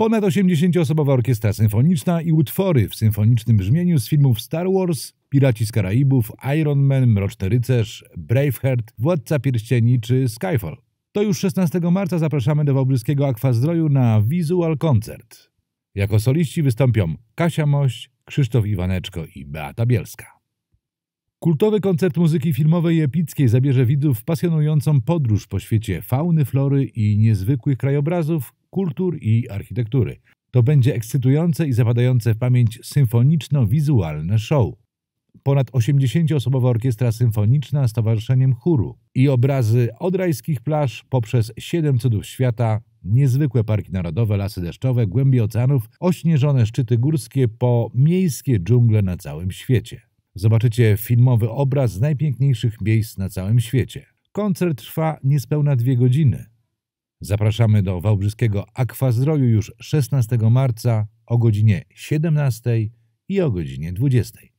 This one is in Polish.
Ponad 80-osobowa orkiestra symfoniczna i utwory w symfonicznym brzmieniu z filmów Star Wars, Piraci z Karaibów, Iron Man, Mroczny Rycerz, Braveheart, Władca Pierścieni czy Skyfall. To już 16 marca zapraszamy do Wałbrzyskiego Akwazdroju na Visual Koncert. Jako soliści wystąpią Kasia Mość, Krzysztof Iwaneczko i Beata Bielska. Kultowy koncert muzyki filmowej i epickiej zabierze widzów w pasjonującą podróż po świecie fauny, flory i niezwykłych krajobrazów, kultur i architektury. To będzie ekscytujące i zapadające w pamięć symfoniczno-wizualne show. Ponad 80-osobowa orkiestra symfoniczna z towarzyszeniem chóru i obrazy od rajskich plaż poprzez siedem cudów świata, niezwykłe parki narodowe, lasy deszczowe, głębi oceanów, ośnieżone szczyty górskie po miejskie dżungle na całym świecie. Zobaczycie filmowy obraz najpiękniejszych miejsc na całym świecie. Koncert trwa niespełna dwie godziny. Zapraszamy do Wałbrzyskiego Akwazdroju już 16 marca o godzinie 17 i o godzinie 20.